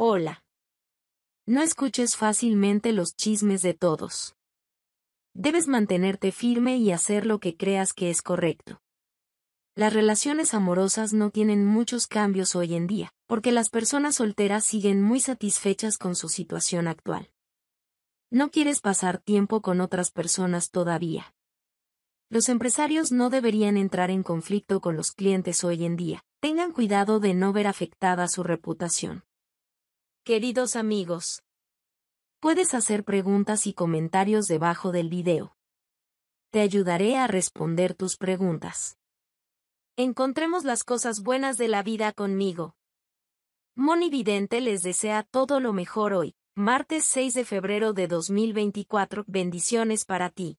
Hola. No escuches fácilmente los chismes de todos. Debes mantenerte firme y hacer lo que creas que es correcto. Las relaciones amorosas no tienen muchos cambios hoy en día, porque las personas solteras siguen muy satisfechas con su situación actual. No quieres pasar tiempo con otras personas todavía. Los empresarios no deberían entrar en conflicto con los clientes hoy en día, tengan cuidado de no ver afectada su reputación. Queridos amigos, puedes hacer preguntas y comentarios debajo del video. Te ayudaré a responder tus preguntas. Encontremos las cosas buenas de la vida conmigo. Moni Vidente les desea todo lo mejor hoy, martes 6 de febrero de 2024. Bendiciones para ti.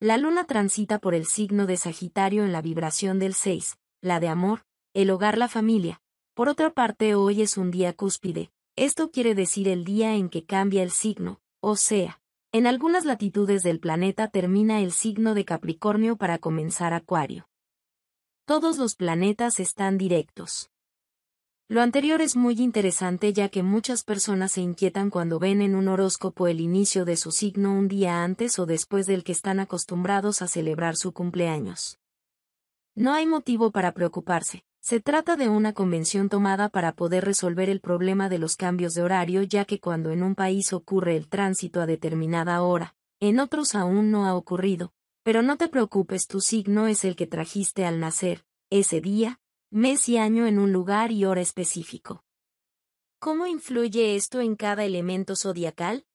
La luna transita por el signo de Sagitario en la vibración del 6, la de amor, el hogar, la familia. Por otra parte, hoy es un día cúspide, esto quiere decir el día en que cambia el signo, o sea, en algunas latitudes del planeta termina el signo de Capricornio para comenzar Acuario. Todos los planetas están directos. Lo anterior es muy interesante ya que muchas personas se inquietan cuando ven en un horóscopo el inicio de su signo un día antes o después del que están acostumbrados a celebrar su cumpleaños. No hay motivo para preocuparse, se trata de una convención tomada para poder resolver el problema de los cambios de horario ya que cuando en un país ocurre el tránsito a determinada hora, en otros aún no ha ocurrido, pero no te preocupes tu signo es el que trajiste al nacer, ese día, mes y año en un lugar y hora específico. ¿Cómo influye esto en cada elemento zodiacal?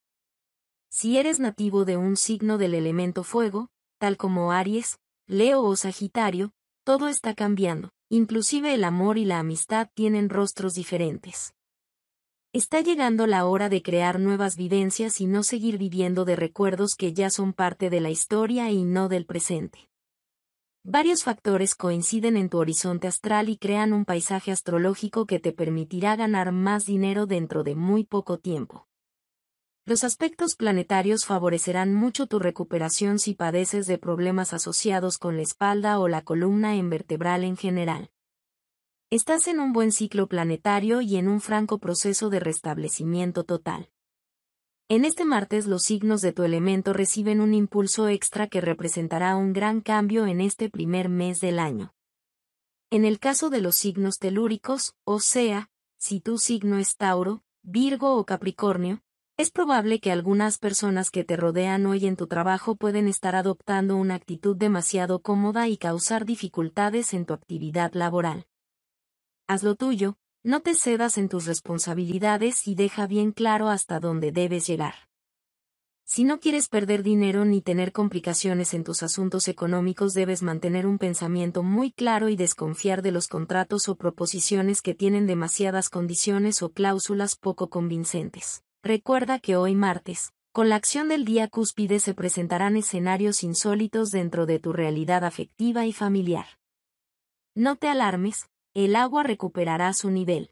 Si eres nativo de un signo del elemento fuego, tal como Aries, Leo o Sagitario, todo está cambiando Inclusive el amor y la amistad tienen rostros diferentes. Está llegando la hora de crear nuevas vivencias y no seguir viviendo de recuerdos que ya son parte de la historia y no del presente. Varios factores coinciden en tu horizonte astral y crean un paisaje astrológico que te permitirá ganar más dinero dentro de muy poco tiempo. Los aspectos planetarios favorecerán mucho tu recuperación si padeces de problemas asociados con la espalda o la columna vertebral en general. Estás en un buen ciclo planetario y en un franco proceso de restablecimiento total. En este martes los signos de tu elemento reciben un impulso extra que representará un gran cambio en este primer mes del año. En el caso de los signos telúricos, o sea, si tu signo es Tauro, Virgo o Capricornio, es probable que algunas personas que te rodean hoy en tu trabajo pueden estar adoptando una actitud demasiado cómoda y causar dificultades en tu actividad laboral. Haz lo tuyo, no te cedas en tus responsabilidades y deja bien claro hasta dónde debes llegar. Si no quieres perder dinero ni tener complicaciones en tus asuntos económicos debes mantener un pensamiento muy claro y desconfiar de los contratos o proposiciones que tienen demasiadas condiciones o cláusulas poco convincentes. Recuerda que hoy martes, con la acción del día cúspide se presentarán escenarios insólitos dentro de tu realidad afectiva y familiar. No te alarmes, el agua recuperará su nivel.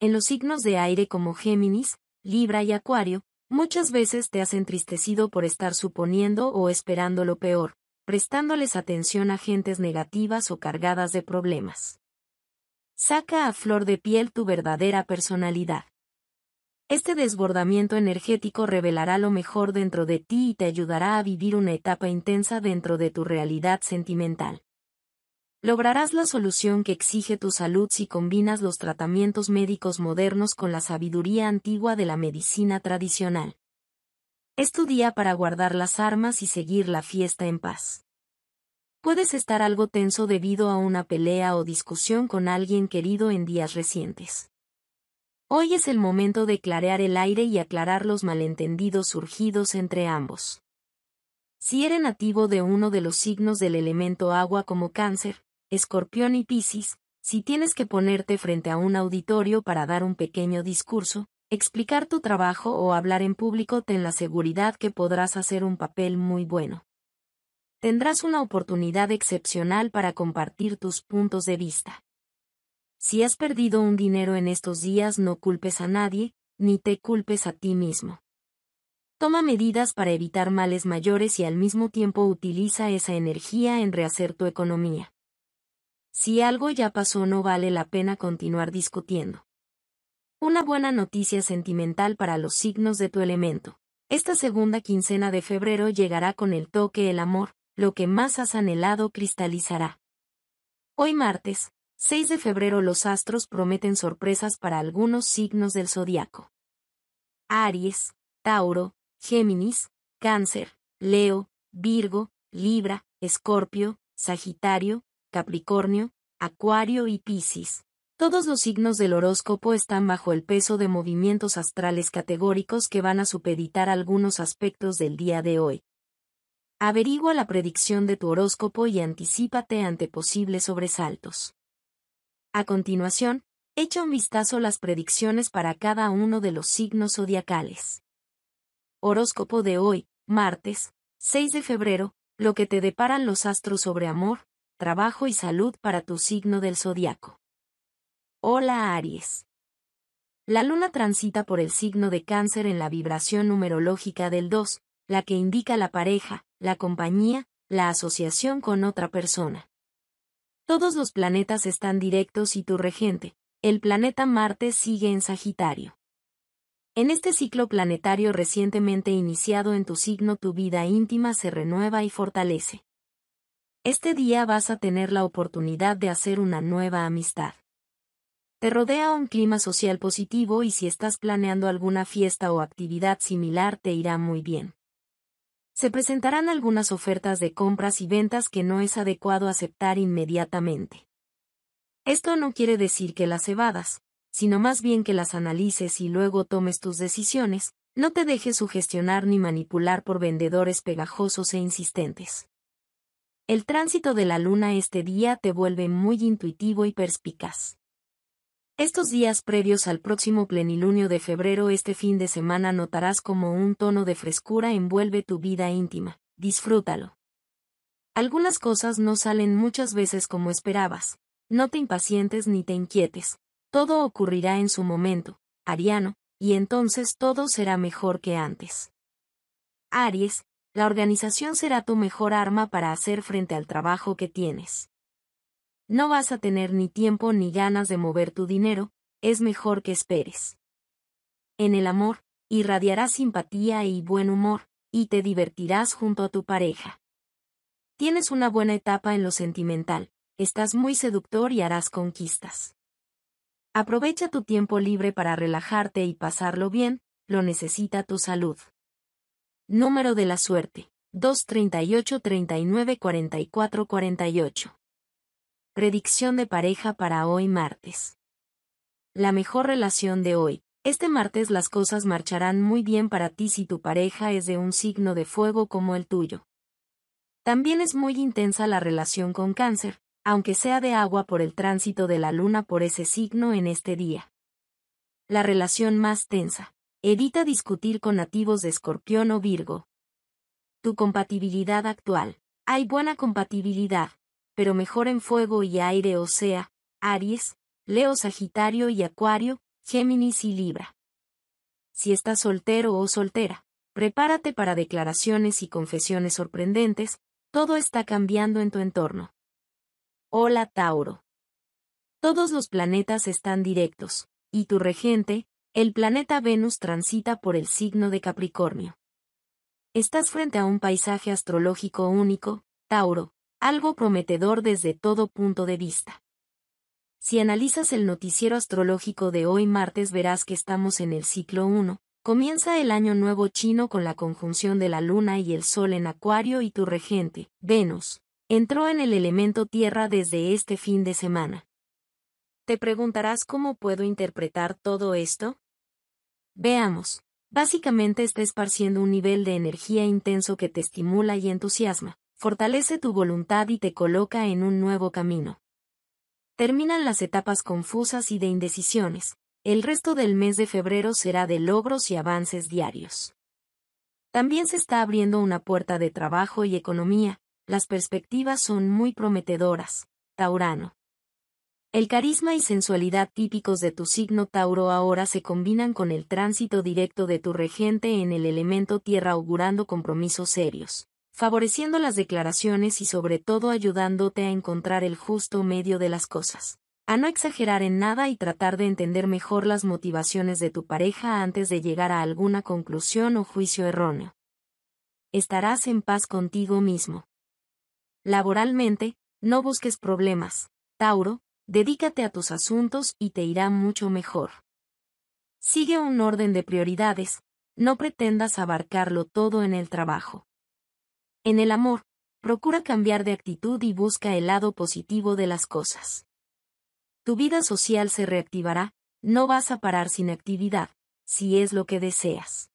En los signos de aire como Géminis, Libra y Acuario, muchas veces te has entristecido por estar suponiendo o esperando lo peor, prestándoles atención a gentes negativas o cargadas de problemas. Saca a flor de piel tu verdadera personalidad. Este desbordamiento energético revelará lo mejor dentro de ti y te ayudará a vivir una etapa intensa dentro de tu realidad sentimental. Lograrás la solución que exige tu salud si combinas los tratamientos médicos modernos con la sabiduría antigua de la medicina tradicional. Es tu día para guardar las armas y seguir la fiesta en paz. Puedes estar algo tenso debido a una pelea o discusión con alguien querido en días recientes. Hoy es el momento de clarear el aire y aclarar los malentendidos surgidos entre ambos. Si eres nativo de uno de los signos del elemento agua como cáncer, escorpión y piscis, si tienes que ponerte frente a un auditorio para dar un pequeño discurso, explicar tu trabajo o hablar en público, ten la seguridad que podrás hacer un papel muy bueno. Tendrás una oportunidad excepcional para compartir tus puntos de vista. Si has perdido un dinero en estos días no culpes a nadie, ni te culpes a ti mismo. Toma medidas para evitar males mayores y al mismo tiempo utiliza esa energía en rehacer tu economía. Si algo ya pasó no vale la pena continuar discutiendo. Una buena noticia sentimental para los signos de tu elemento. Esta segunda quincena de febrero llegará con el toque el amor, lo que más has anhelado cristalizará. Hoy martes, 6 de febrero los astros prometen sorpresas para algunos signos del zodiaco. Aries, Tauro, Géminis, Cáncer, Leo, Virgo, Libra, Escorpio, Sagitario, Capricornio, Acuario y Piscis. Todos los signos del horóscopo están bajo el peso de movimientos astrales categóricos que van a supeditar algunos aspectos del día de hoy. Averigua la predicción de tu horóscopo y anticípate ante posibles sobresaltos. A continuación, echa un vistazo las predicciones para cada uno de los signos zodiacales. Horóscopo de hoy, martes, 6 de febrero, lo que te deparan los astros sobre amor, trabajo y salud para tu signo del zodiaco. Hola Aries. La luna transita por el signo de cáncer en la vibración numerológica del 2, la que indica la pareja, la compañía, la asociación con otra persona. Todos los planetas están directos y tu regente, el planeta Marte, sigue en Sagitario. En este ciclo planetario recientemente iniciado en tu signo tu vida íntima se renueva y fortalece. Este día vas a tener la oportunidad de hacer una nueva amistad. Te rodea un clima social positivo y si estás planeando alguna fiesta o actividad similar te irá muy bien se presentarán algunas ofertas de compras y ventas que no es adecuado aceptar inmediatamente. Esto no quiere decir que las evadas, sino más bien que las analices y luego tomes tus decisiones, no te dejes sugestionar ni manipular por vendedores pegajosos e insistentes. El tránsito de la luna este día te vuelve muy intuitivo y perspicaz. Estos días previos al próximo plenilunio de febrero este fin de semana notarás como un tono de frescura envuelve tu vida íntima. Disfrútalo. Algunas cosas no salen muchas veces como esperabas. No te impacientes ni te inquietes. Todo ocurrirá en su momento, Ariano, y entonces todo será mejor que antes. Aries, la organización será tu mejor arma para hacer frente al trabajo que tienes. No vas a tener ni tiempo ni ganas de mover tu dinero, es mejor que esperes. En el amor, irradiarás simpatía y buen humor, y te divertirás junto a tu pareja. Tienes una buena etapa en lo sentimental, estás muy seductor y harás conquistas. Aprovecha tu tiempo libre para relajarte y pasarlo bien, lo necesita tu salud. Número de la suerte, 238 39 48. Predicción de pareja para hoy martes. La mejor relación de hoy. Este martes las cosas marcharán muy bien para ti si tu pareja es de un signo de fuego como el tuyo. También es muy intensa la relación con cáncer, aunque sea de agua por el tránsito de la luna por ese signo en este día. La relación más tensa. Evita discutir con nativos de escorpión o virgo. Tu compatibilidad actual. Hay buena compatibilidad, pero mejor en fuego y aire, o sea, Aries, Leo, Sagitario y Acuario, Géminis y Libra. Si estás soltero o soltera, prepárate para declaraciones y confesiones sorprendentes, todo está cambiando en tu entorno. Hola Tauro. Todos los planetas están directos, y tu regente, el planeta Venus transita por el signo de Capricornio. Estás frente a un paisaje astrológico único, Tauro, algo prometedor desde todo punto de vista. Si analizas el noticiero astrológico de hoy martes verás que estamos en el ciclo 1, comienza el año nuevo chino con la conjunción de la luna y el sol en acuario y tu regente, Venus, entró en el elemento tierra desde este fin de semana. ¿Te preguntarás cómo puedo interpretar todo esto? Veamos. Básicamente está esparciendo un nivel de energía intenso que te estimula y entusiasma, fortalece tu voluntad y te coloca en un nuevo camino. Terminan las etapas confusas y de indecisiones. El resto del mes de febrero será de logros y avances diarios. También se está abriendo una puerta de trabajo y economía, las perspectivas son muy prometedoras, Taurano. El carisma y sensualidad típicos de tu signo Tauro ahora se combinan con el tránsito directo de tu regente en el elemento tierra augurando compromisos serios favoreciendo las declaraciones y sobre todo ayudándote a encontrar el justo medio de las cosas. A no exagerar en nada y tratar de entender mejor las motivaciones de tu pareja antes de llegar a alguna conclusión o juicio erróneo. Estarás en paz contigo mismo. Laboralmente, no busques problemas. Tauro, dedícate a tus asuntos y te irá mucho mejor. Sigue un orden de prioridades, no pretendas abarcarlo todo en el trabajo. En el amor, procura cambiar de actitud y busca el lado positivo de las cosas. Tu vida social se reactivará, no vas a parar sin actividad, si es lo que deseas.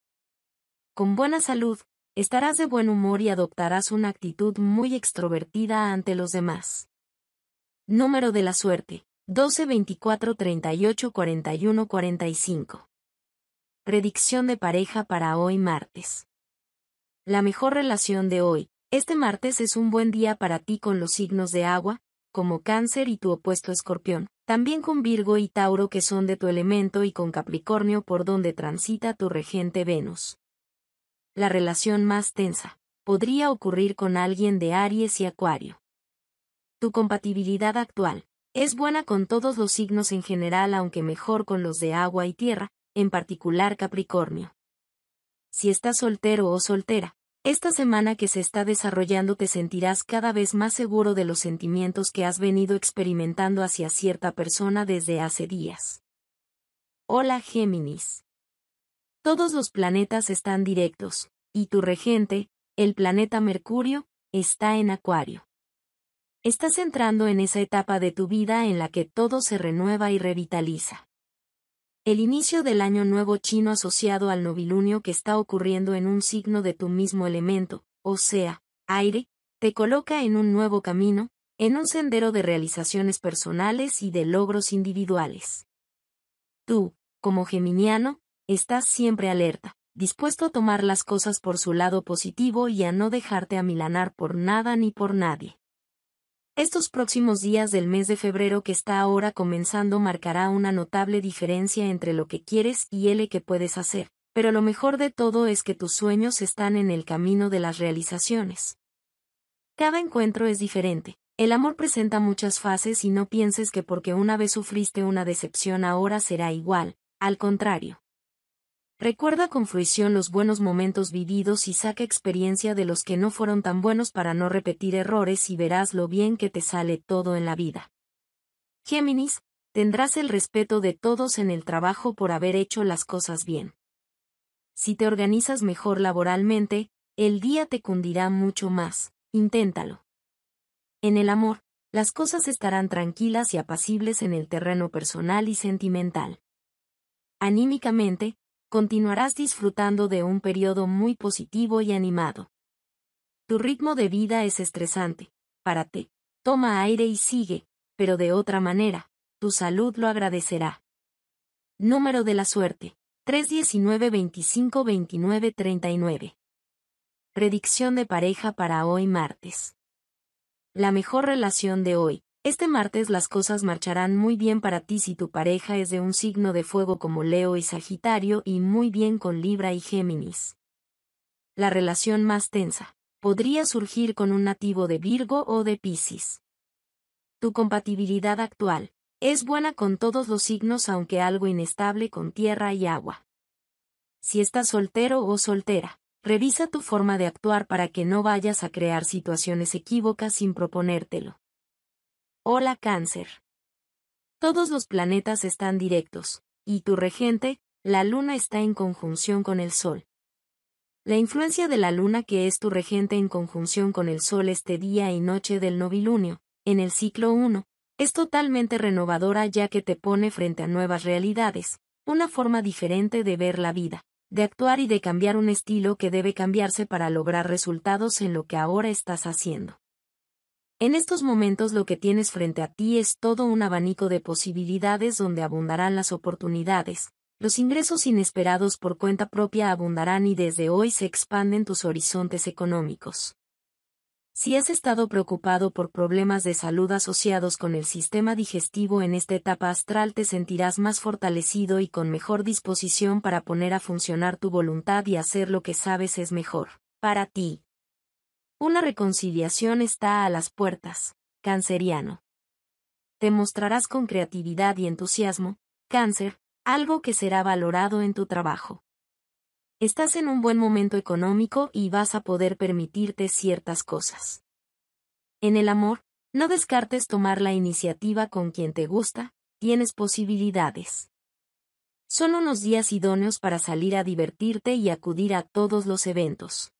Con buena salud, estarás de buen humor y adoptarás una actitud muy extrovertida ante los demás. Número de la suerte, 12 24 38 41 45. Predicción de pareja para hoy martes. La mejor relación de hoy. Este martes es un buen día para ti con los signos de agua, como cáncer y tu opuesto escorpión, también con Virgo y Tauro que son de tu elemento y con Capricornio por donde transita tu regente Venus. La relación más tensa podría ocurrir con alguien de Aries y Acuario. Tu compatibilidad actual es buena con todos los signos en general aunque mejor con los de agua y tierra, en particular Capricornio si estás soltero o soltera. Esta semana que se está desarrollando te sentirás cada vez más seguro de los sentimientos que has venido experimentando hacia cierta persona desde hace días. Hola Géminis. Todos los planetas están directos, y tu regente, el planeta Mercurio, está en Acuario. Estás entrando en esa etapa de tu vida en la que todo se renueva y revitaliza. El inicio del año nuevo chino asociado al novilunio que está ocurriendo en un signo de tu mismo elemento, o sea, aire, te coloca en un nuevo camino, en un sendero de realizaciones personales y de logros individuales. Tú, como geminiano, estás siempre alerta, dispuesto a tomar las cosas por su lado positivo y a no dejarte amilanar por nada ni por nadie. Estos próximos días del mes de febrero que está ahora comenzando marcará una notable diferencia entre lo que quieres y el que puedes hacer, pero lo mejor de todo es que tus sueños están en el camino de las realizaciones. Cada encuentro es diferente. El amor presenta muchas fases y no pienses que porque una vez sufriste una decepción ahora será igual, al contrario. Recuerda con fruición los buenos momentos vividos y saca experiencia de los que no fueron tan buenos para no repetir errores y verás lo bien que te sale todo en la vida. Géminis, tendrás el respeto de todos en el trabajo por haber hecho las cosas bien. Si te organizas mejor laboralmente, el día te cundirá mucho más, inténtalo. En el amor, las cosas estarán tranquilas y apacibles en el terreno personal y sentimental. Anímicamente, continuarás disfrutando de un periodo muy positivo y animado. Tu ritmo de vida es estresante. Párate, toma aire y sigue, pero de otra manera, tu salud lo agradecerá. Número de la suerte. 319 25 29 39. Predicción de pareja para hoy martes. La mejor relación de hoy, este martes las cosas marcharán muy bien para ti si tu pareja es de un signo de fuego como Leo y Sagitario y muy bien con Libra y Géminis. La relación más tensa podría surgir con un nativo de Virgo o de Piscis. Tu compatibilidad actual es buena con todos los signos aunque algo inestable con tierra y agua. Si estás soltero o soltera, revisa tu forma de actuar para que no vayas a crear situaciones equívocas sin proponértelo. Hola cáncer. Todos los planetas están directos, y tu regente, la luna está en conjunción con el sol. La influencia de la luna que es tu regente en conjunción con el sol este día y noche del novilunio, en el ciclo 1, es totalmente renovadora ya que te pone frente a nuevas realidades, una forma diferente de ver la vida, de actuar y de cambiar un estilo que debe cambiarse para lograr resultados en lo que ahora estás haciendo. En estos momentos lo que tienes frente a ti es todo un abanico de posibilidades donde abundarán las oportunidades, los ingresos inesperados por cuenta propia abundarán y desde hoy se expanden tus horizontes económicos. Si has estado preocupado por problemas de salud asociados con el sistema digestivo en esta etapa astral te sentirás más fortalecido y con mejor disposición para poner a funcionar tu voluntad y hacer lo que sabes es mejor para ti. Una reconciliación está a las puertas, canceriano. Te mostrarás con creatividad y entusiasmo, cáncer, algo que será valorado en tu trabajo. Estás en un buen momento económico y vas a poder permitirte ciertas cosas. En el amor, no descartes tomar la iniciativa con quien te gusta, tienes posibilidades. Son unos días idóneos para salir a divertirte y acudir a todos los eventos.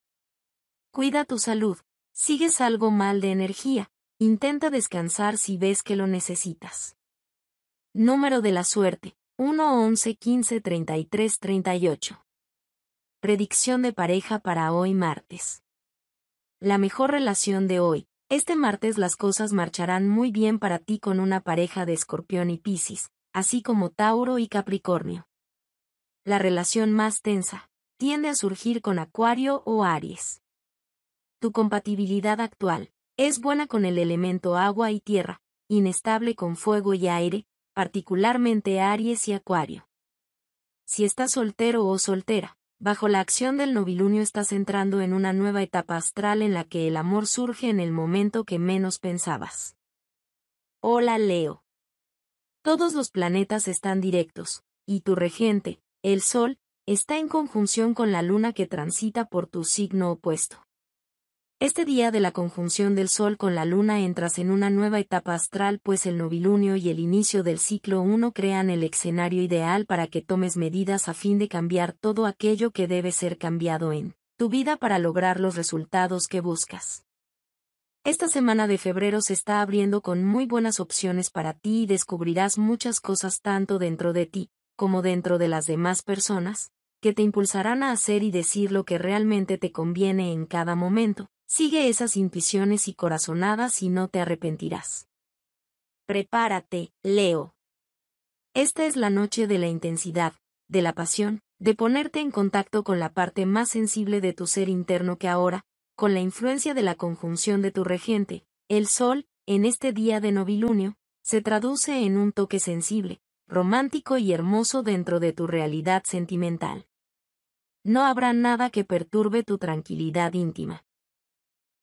Cuida tu salud. Sigues algo mal de energía. Intenta descansar si ves que lo necesitas. Número de la suerte. 1 11 15 33 38. Predicción de pareja para hoy martes. La mejor relación de hoy. Este martes las cosas marcharán muy bien para ti con una pareja de escorpión y piscis, así como Tauro y Capricornio. La relación más tensa tiende a surgir con Acuario o Aries. Tu compatibilidad actual es buena con el elemento agua y tierra, inestable con fuego y aire, particularmente Aries y Acuario. Si estás soltero o soltera, bajo la acción del novilunio estás entrando en una nueva etapa astral en la que el amor surge en el momento que menos pensabas. Hola Leo. Todos los planetas están directos, y tu regente, el Sol, está en conjunción con la Luna que transita por tu signo opuesto. Este día de la conjunción del Sol con la Luna entras en una nueva etapa astral pues el novilunio y el inicio del ciclo 1 crean el escenario ideal para que tomes medidas a fin de cambiar todo aquello que debe ser cambiado en tu vida para lograr los resultados que buscas. Esta semana de febrero se está abriendo con muy buenas opciones para ti y descubrirás muchas cosas tanto dentro de ti, como dentro de las demás personas, que te impulsarán a hacer y decir lo que realmente te conviene en cada momento, Sigue esas intuiciones y corazonadas y no te arrepentirás. Prepárate, Leo. Esta es la noche de la intensidad, de la pasión, de ponerte en contacto con la parte más sensible de tu ser interno que ahora, con la influencia de la conjunción de tu regente, el Sol, en este día de novilunio, se traduce en un toque sensible, romántico y hermoso dentro de tu realidad sentimental. No habrá nada que perturbe tu tranquilidad íntima.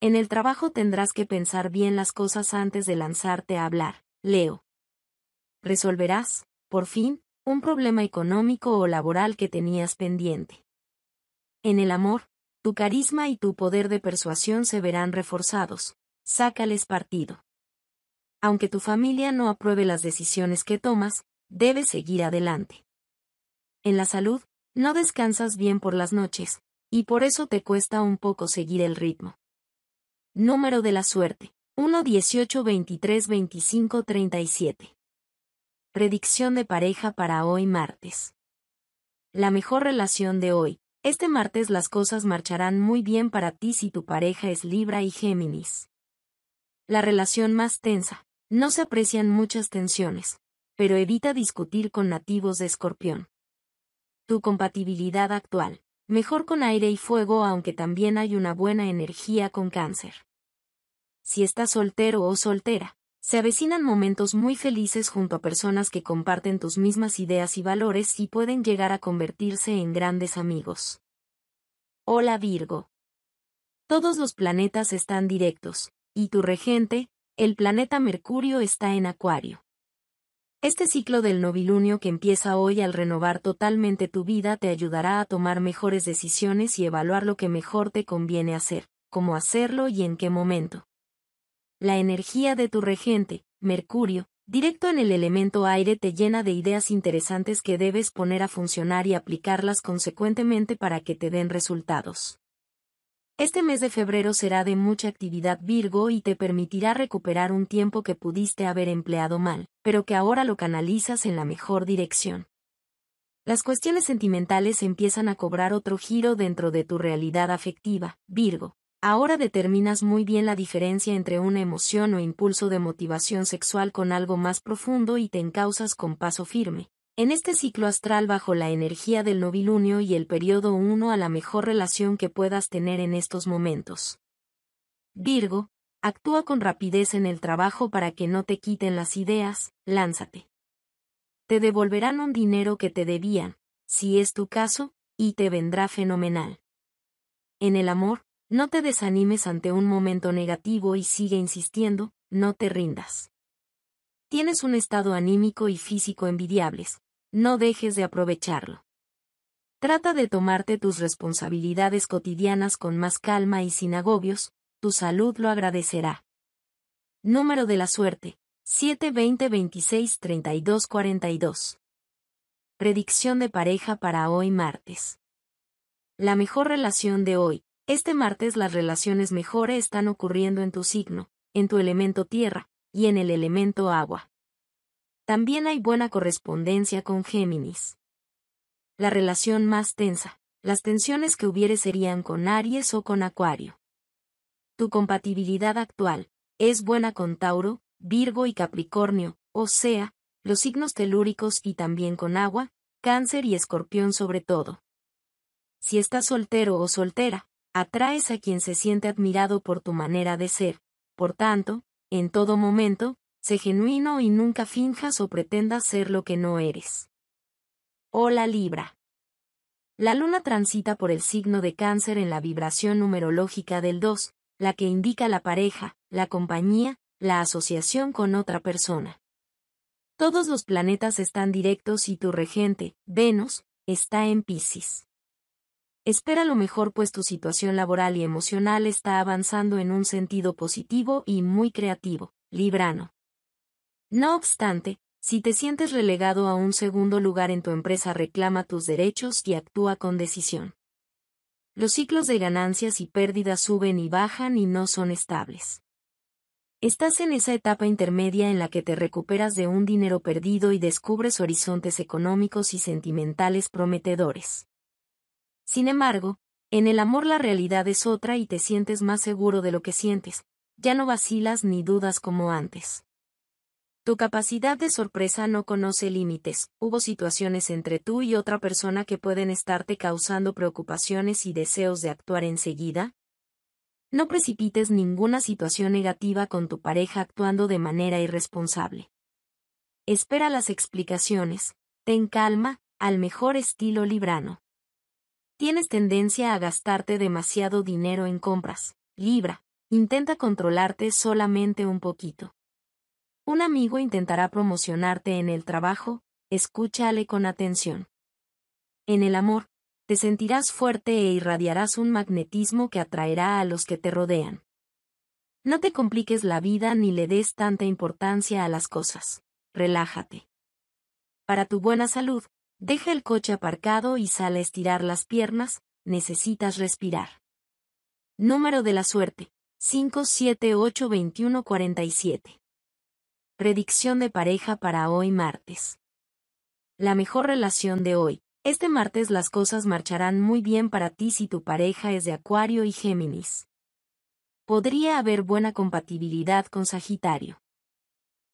En el trabajo tendrás que pensar bien las cosas antes de lanzarte a hablar, Leo. Resolverás, por fin, un problema económico o laboral que tenías pendiente. En el amor, tu carisma y tu poder de persuasión se verán reforzados. Sácales partido. Aunque tu familia no apruebe las decisiones que tomas, debes seguir adelante. En la salud, no descansas bien por las noches, y por eso te cuesta un poco seguir el ritmo. Número de la suerte. 1 18 23 25 37. Predicción de pareja para hoy martes. La mejor relación de hoy. Este martes las cosas marcharán muy bien para ti si tu pareja es Libra y Géminis. La relación más tensa. No se aprecian muchas tensiones, pero evita discutir con nativos de Escorpión. Tu compatibilidad actual. Mejor con aire y fuego aunque también hay una buena energía con cáncer. Si estás soltero o soltera, se avecinan momentos muy felices junto a personas que comparten tus mismas ideas y valores y pueden llegar a convertirse en grandes amigos. Hola Virgo. Todos los planetas están directos, y tu regente, el planeta Mercurio está en Acuario. Este ciclo del novilunio que empieza hoy al renovar totalmente tu vida te ayudará a tomar mejores decisiones y evaluar lo que mejor te conviene hacer, cómo hacerlo y en qué momento. La energía de tu regente, Mercurio, directo en el elemento aire te llena de ideas interesantes que debes poner a funcionar y aplicarlas consecuentemente para que te den resultados. Este mes de febrero será de mucha actividad Virgo y te permitirá recuperar un tiempo que pudiste haber empleado mal, pero que ahora lo canalizas en la mejor dirección. Las cuestiones sentimentales empiezan a cobrar otro giro dentro de tu realidad afectiva, Virgo. Ahora determinas muy bien la diferencia entre una emoción o impulso de motivación sexual con algo más profundo y te encausas con paso firme, en este ciclo astral bajo la energía del novilunio y el periodo 1 a la mejor relación que puedas tener en estos momentos. Virgo, actúa con rapidez en el trabajo para que no te quiten las ideas, lánzate. Te devolverán un dinero que te debían, si es tu caso, y te vendrá fenomenal. En el amor, no te desanimes ante un momento negativo y sigue insistiendo, no te rindas. Tienes un estado anímico y físico envidiables. No dejes de aprovecharlo. Trata de tomarte tus responsabilidades cotidianas con más calma y sin agobios, tu salud lo agradecerá. Número de la suerte, 720 26 Predicción de pareja para hoy martes. La mejor relación de hoy. Este martes las relaciones mejores están ocurriendo en tu signo, en tu elemento tierra, y en el elemento agua. También hay buena correspondencia con Géminis. La relación más tensa. Las tensiones que hubiere serían con Aries o con Acuario. Tu compatibilidad actual es buena con Tauro, Virgo y Capricornio, o sea, los signos telúricos y también con agua, cáncer y escorpión sobre todo. Si estás soltero o soltera, atraes a quien se siente admirado por tu manera de ser, por tanto, en todo momento, sé genuino y nunca finjas o pretendas ser lo que no eres. Hola oh, Libra. La luna transita por el signo de cáncer en la vibración numerológica del 2, la que indica la pareja, la compañía, la asociación con otra persona. Todos los planetas están directos y tu regente, Venus, está en Pisces. Espera lo mejor pues tu situación laboral y emocional está avanzando en un sentido positivo y muy creativo. Librano. No obstante, si te sientes relegado a un segundo lugar en tu empresa reclama tus derechos y actúa con decisión. Los ciclos de ganancias y pérdidas suben y bajan y no son estables. Estás en esa etapa intermedia en la que te recuperas de un dinero perdido y descubres horizontes económicos y sentimentales prometedores. Sin embargo, en el amor la realidad es otra y te sientes más seguro de lo que sientes, ya no vacilas ni dudas como antes. Tu capacidad de sorpresa no conoce límites. Hubo situaciones entre tú y otra persona que pueden estarte causando preocupaciones y deseos de actuar enseguida. No precipites ninguna situación negativa con tu pareja actuando de manera irresponsable. Espera las explicaciones. Ten calma, al mejor estilo librano. Tienes tendencia a gastarte demasiado dinero en compras. Libra, intenta controlarte solamente un poquito. Un amigo intentará promocionarte en el trabajo, escúchale con atención. En el amor, te sentirás fuerte e irradiarás un magnetismo que atraerá a los que te rodean. No te compliques la vida ni le des tanta importancia a las cosas. Relájate. Para tu buena salud, Deja el coche aparcado y sale a estirar las piernas, necesitas respirar. Número de la suerte, 5782147. Predicción de pareja para hoy martes. La mejor relación de hoy. Este martes las cosas marcharán muy bien para ti si tu pareja es de Acuario y Géminis. Podría haber buena compatibilidad con Sagitario.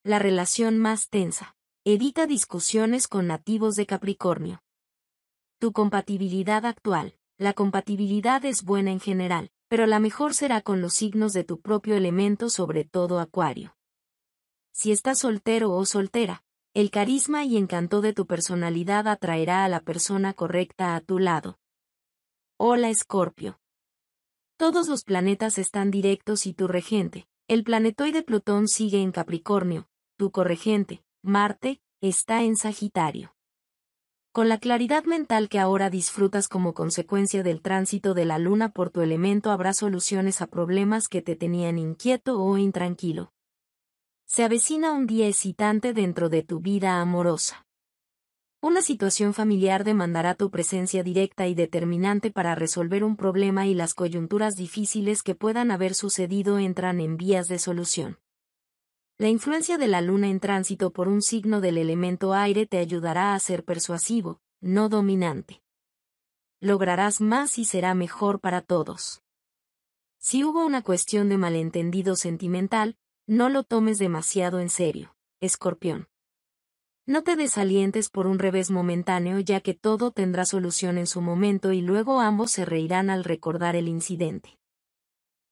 La relación más tensa. Evita discusiones con nativos de Capricornio. Tu compatibilidad actual. La compatibilidad es buena en general, pero la mejor será con los signos de tu propio elemento, sobre todo Acuario. Si estás soltero o soltera, el carisma y encanto de tu personalidad atraerá a la persona correcta a tu lado. Hola Escorpio. Todos los planetas están directos y tu regente, el planetoide Plutón sigue en Capricornio, tu corregente, Marte, está en Sagitario. Con la claridad mental que ahora disfrutas como consecuencia del tránsito de la luna por tu elemento habrá soluciones a problemas que te tenían inquieto o intranquilo. Se avecina un día excitante dentro de tu vida amorosa. Una situación familiar demandará tu presencia directa y determinante para resolver un problema y las coyunturas difíciles que puedan haber sucedido entran en vías de solución. La influencia de la luna en tránsito por un signo del elemento aire te ayudará a ser persuasivo, no dominante. Lograrás más y será mejor para todos. Si hubo una cuestión de malentendido sentimental, no lo tomes demasiado en serio, escorpión. No te desalientes por un revés momentáneo ya que todo tendrá solución en su momento y luego ambos se reirán al recordar el incidente.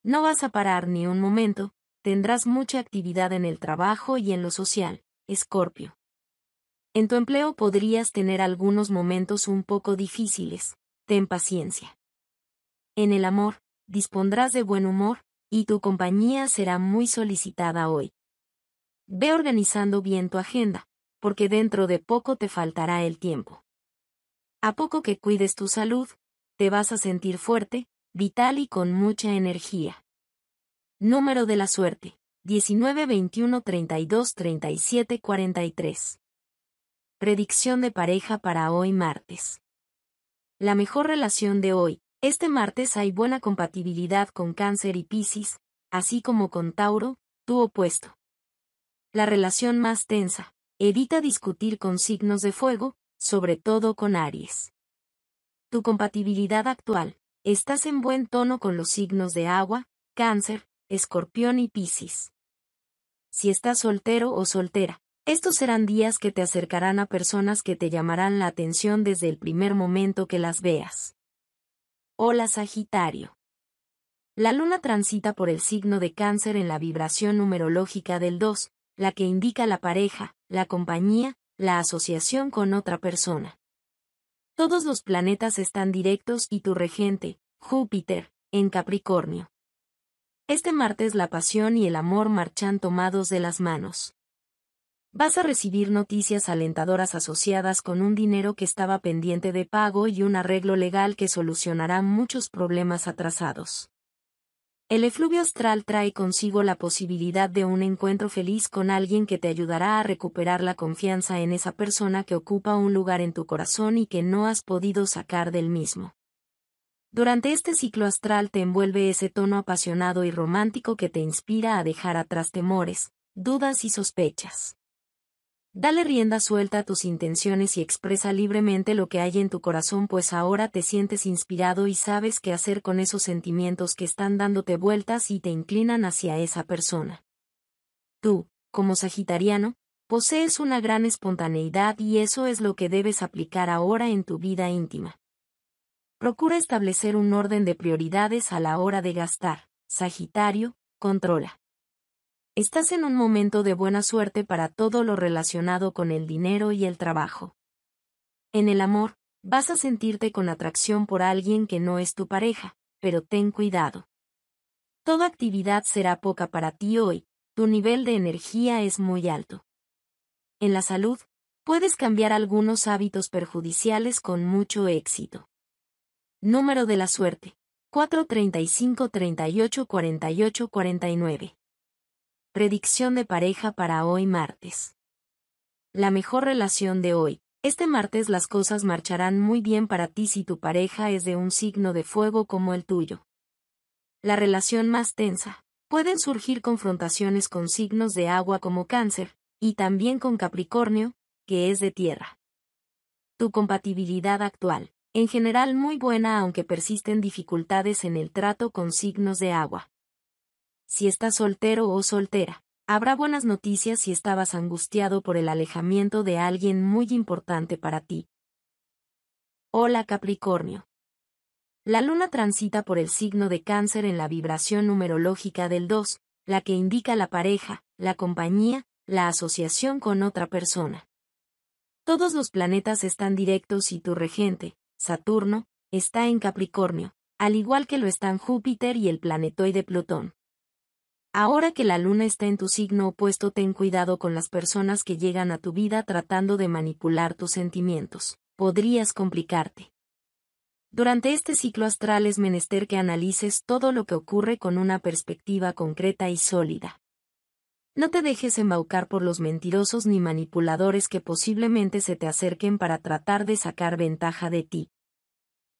No vas a parar ni un momento, tendrás mucha actividad en el trabajo y en lo social, Escorpio. En tu empleo podrías tener algunos momentos un poco difíciles, ten paciencia. En el amor, dispondrás de buen humor, y tu compañía será muy solicitada hoy. Ve organizando bien tu agenda, porque dentro de poco te faltará el tiempo. A poco que cuides tu salud, te vas a sentir fuerte, vital y con mucha energía. Número de la suerte. 19 21 32 37 43. Predicción de pareja para hoy martes. La mejor relación de hoy. Este martes hay buena compatibilidad con Cáncer y Piscis, así como con Tauro, tu opuesto. La relación más tensa. Evita discutir con signos de fuego, sobre todo con Aries. Tu compatibilidad actual. Estás en buen tono con los signos de agua, cáncer, Escorpión y Piscis. Si estás soltero o soltera, estos serán días que te acercarán a personas que te llamarán la atención desde el primer momento que las veas. Hola Sagitario. La luna transita por el signo de cáncer en la vibración numerológica del 2, la que indica la pareja, la compañía, la asociación con otra persona. Todos los planetas están directos y tu regente, Júpiter, en Capricornio. Este martes la pasión y el amor marchan tomados de las manos. Vas a recibir noticias alentadoras asociadas con un dinero que estaba pendiente de pago y un arreglo legal que solucionará muchos problemas atrasados. El efluvio astral trae consigo la posibilidad de un encuentro feliz con alguien que te ayudará a recuperar la confianza en esa persona que ocupa un lugar en tu corazón y que no has podido sacar del mismo. Durante este ciclo astral te envuelve ese tono apasionado y romántico que te inspira a dejar atrás temores, dudas y sospechas. Dale rienda suelta a tus intenciones y expresa libremente lo que hay en tu corazón, pues ahora te sientes inspirado y sabes qué hacer con esos sentimientos que están dándote vueltas y te inclinan hacia esa persona. Tú, como sagitariano, posees una gran espontaneidad y eso es lo que debes aplicar ahora en tu vida íntima. Procura establecer un orden de prioridades a la hora de gastar. Sagitario, controla. Estás en un momento de buena suerte para todo lo relacionado con el dinero y el trabajo. En el amor, vas a sentirte con atracción por alguien que no es tu pareja, pero ten cuidado. Toda actividad será poca para ti hoy, tu nivel de energía es muy alto. En la salud, puedes cambiar algunos hábitos perjudiciales con mucho éxito. Número de la suerte. 435 38 48 49. Predicción de pareja para hoy martes. La mejor relación de hoy. Este martes las cosas marcharán muy bien para ti si tu pareja es de un signo de fuego como el tuyo. La relación más tensa. Pueden surgir confrontaciones con signos de agua como cáncer, y también con Capricornio, que es de tierra. Tu compatibilidad actual en general muy buena aunque persisten dificultades en el trato con signos de agua. Si estás soltero o soltera, habrá buenas noticias si estabas angustiado por el alejamiento de alguien muy importante para ti. Hola Capricornio. La luna transita por el signo de cáncer en la vibración numerológica del 2, la que indica la pareja, la compañía, la asociación con otra persona. Todos los planetas están directos y tu regente, Saturno, está en Capricornio, al igual que lo están Júpiter y el planetoide Plutón. Ahora que la luna está en tu signo opuesto, ten cuidado con las personas que llegan a tu vida tratando de manipular tus sentimientos. Podrías complicarte. Durante este ciclo astral es menester que analices todo lo que ocurre con una perspectiva concreta y sólida. No te dejes embaucar por los mentirosos ni manipuladores que posiblemente se te acerquen para tratar de sacar ventaja de ti.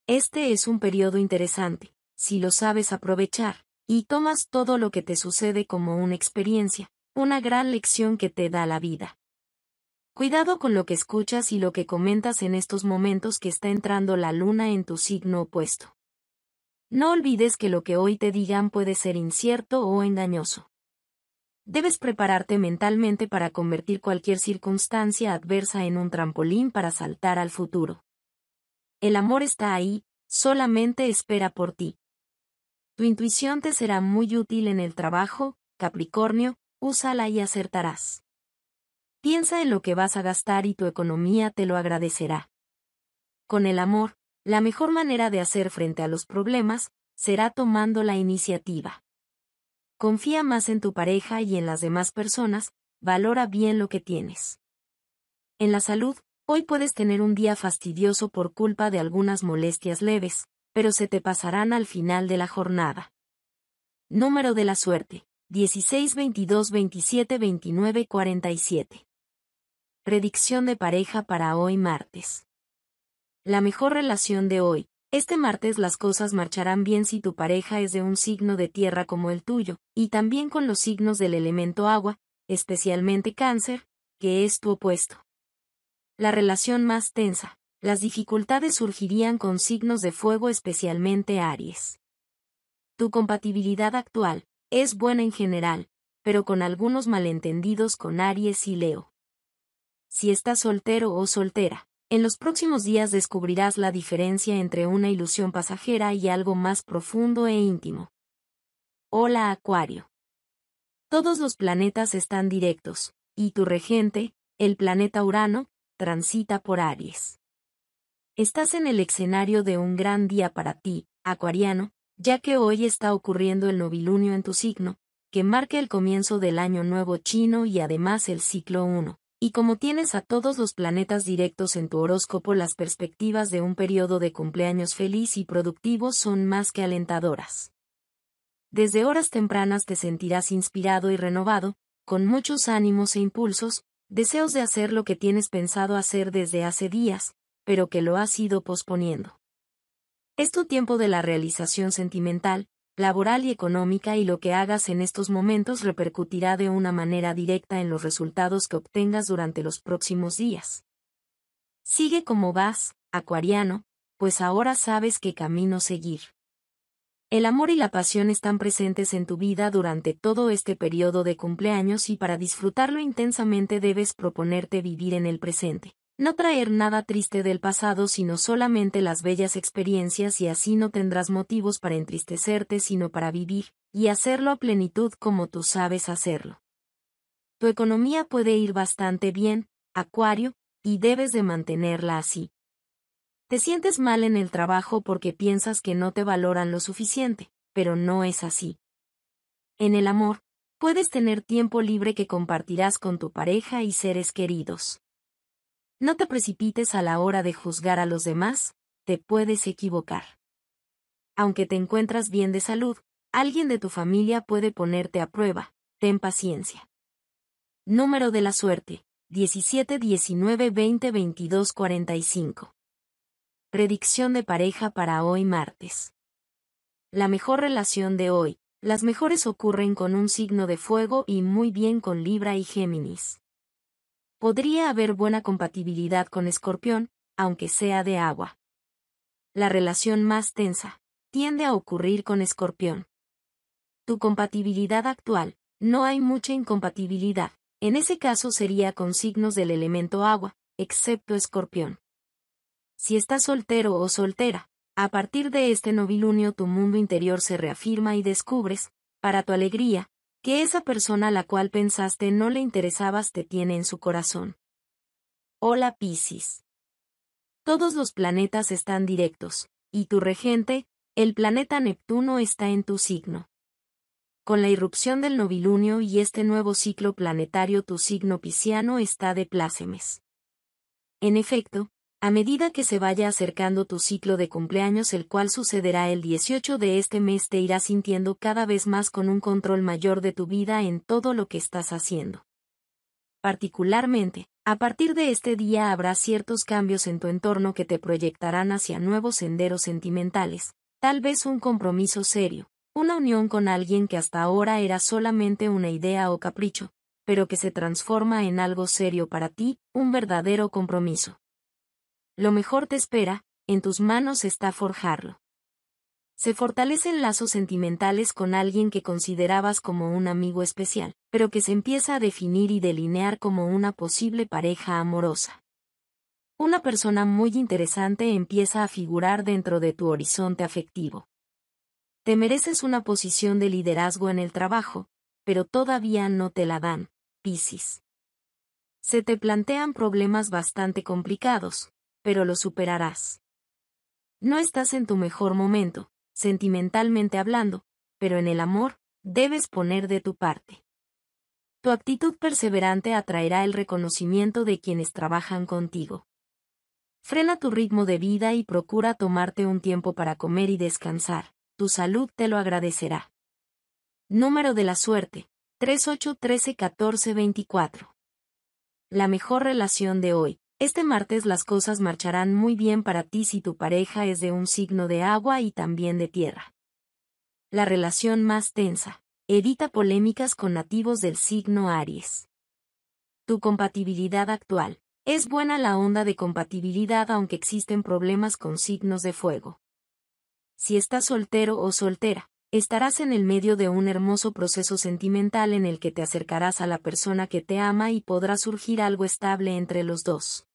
Este es un periodo interesante, si lo sabes aprovechar, y tomas todo lo que te sucede como una experiencia, una gran lección que te da la vida. Cuidado con lo que escuchas y lo que comentas en estos momentos que está entrando la luna en tu signo opuesto. No olvides que lo que hoy te digan puede ser incierto o engañoso. Debes prepararte mentalmente para convertir cualquier circunstancia adversa en un trampolín para saltar al futuro. El amor está ahí, solamente espera por ti. Tu intuición te será muy útil en el trabajo, Capricornio, úsala y acertarás. Piensa en lo que vas a gastar y tu economía te lo agradecerá. Con el amor, la mejor manera de hacer frente a los problemas será tomando la iniciativa. Confía más en tu pareja y en las demás personas, valora bien lo que tienes. En la salud, hoy puedes tener un día fastidioso por culpa de algunas molestias leves, pero se te pasarán al final de la jornada. Número de la suerte, 16 22 27 29 47. Predicción de pareja para hoy martes. La mejor relación de hoy, este martes las cosas marcharán bien si tu pareja es de un signo de tierra como el tuyo, y también con los signos del elemento agua, especialmente cáncer, que es tu opuesto. La relación más tensa. Las dificultades surgirían con signos de fuego especialmente Aries. Tu compatibilidad actual es buena en general, pero con algunos malentendidos con Aries y Leo. Si estás soltero o soltera, en los próximos días descubrirás la diferencia entre una ilusión pasajera y algo más profundo e íntimo. Hola Acuario. Todos los planetas están directos, y tu regente, el planeta Urano, transita por Aries. Estás en el escenario de un gran día para ti, Acuariano, ya que hoy está ocurriendo el novilunio en tu signo, que marca el comienzo del año nuevo chino y además el ciclo 1. Y como tienes a todos los planetas directos en tu horóscopo, las perspectivas de un periodo de cumpleaños feliz y productivo son más que alentadoras. Desde horas tempranas te sentirás inspirado y renovado, con muchos ánimos e impulsos, deseos de hacer lo que tienes pensado hacer desde hace días, pero que lo has ido posponiendo. Es tu tiempo de la realización sentimental, laboral y económica y lo que hagas en estos momentos repercutirá de una manera directa en los resultados que obtengas durante los próximos días. Sigue como vas, acuariano, pues ahora sabes qué camino seguir. El amor y la pasión están presentes en tu vida durante todo este periodo de cumpleaños y para disfrutarlo intensamente debes proponerte vivir en el presente. No traer nada triste del pasado sino solamente las bellas experiencias y así no tendrás motivos para entristecerte sino para vivir, y hacerlo a plenitud como tú sabes hacerlo. Tu economía puede ir bastante bien, Acuario, y debes de mantenerla así. Te sientes mal en el trabajo porque piensas que no te valoran lo suficiente, pero no es así. En el amor, puedes tener tiempo libre que compartirás con tu pareja y seres queridos. No te precipites a la hora de juzgar a los demás, te puedes equivocar. Aunque te encuentras bien de salud, alguien de tu familia puede ponerte a prueba, ten paciencia. Número de la suerte, 17 19 20 22 45. Predicción de pareja para hoy martes. La mejor relación de hoy, las mejores ocurren con un signo de fuego y muy bien con Libra y Géminis. Podría haber buena compatibilidad con escorpión, aunque sea de agua. La relación más tensa tiende a ocurrir con escorpión. Tu compatibilidad actual, no hay mucha incompatibilidad, en ese caso sería con signos del elemento agua, excepto escorpión. Si estás soltero o soltera, a partir de este novilunio tu mundo interior se reafirma y descubres, para tu alegría, que esa persona a la cual pensaste no le interesabas te tiene en su corazón. Hola Piscis. Todos los planetas están directos, y tu regente, el planeta Neptuno está en tu signo. Con la irrupción del novilunio y este nuevo ciclo planetario tu signo pisciano está de plácemes. En efecto, a medida que se vaya acercando tu ciclo de cumpleaños el cual sucederá el 18 de este mes te irás sintiendo cada vez más con un control mayor de tu vida en todo lo que estás haciendo. Particularmente, a partir de este día habrá ciertos cambios en tu entorno que te proyectarán hacia nuevos senderos sentimentales, tal vez un compromiso serio, una unión con alguien que hasta ahora era solamente una idea o capricho, pero que se transforma en algo serio para ti, un verdadero compromiso. Lo mejor te espera, en tus manos está forjarlo. Se fortalecen lazos sentimentales con alguien que considerabas como un amigo especial, pero que se empieza a definir y delinear como una posible pareja amorosa. Una persona muy interesante empieza a figurar dentro de tu horizonte afectivo. Te mereces una posición de liderazgo en el trabajo, pero todavía no te la dan, Piscis. Se te plantean problemas bastante complicados, pero lo superarás. No estás en tu mejor momento, sentimentalmente hablando, pero en el amor, debes poner de tu parte. Tu actitud perseverante atraerá el reconocimiento de quienes trabajan contigo. Frena tu ritmo de vida y procura tomarte un tiempo para comer y descansar. Tu salud te lo agradecerá. Número de la suerte. 3813-1424. La mejor relación de hoy. Este martes las cosas marcharán muy bien para ti si tu pareja es de un signo de agua y también de tierra. La relación más tensa. Evita polémicas con nativos del signo Aries. Tu compatibilidad actual. Es buena la onda de compatibilidad aunque existen problemas con signos de fuego. Si estás soltero o soltera, Estarás en el medio de un hermoso proceso sentimental en el que te acercarás a la persona que te ama y podrá surgir algo estable entre los dos.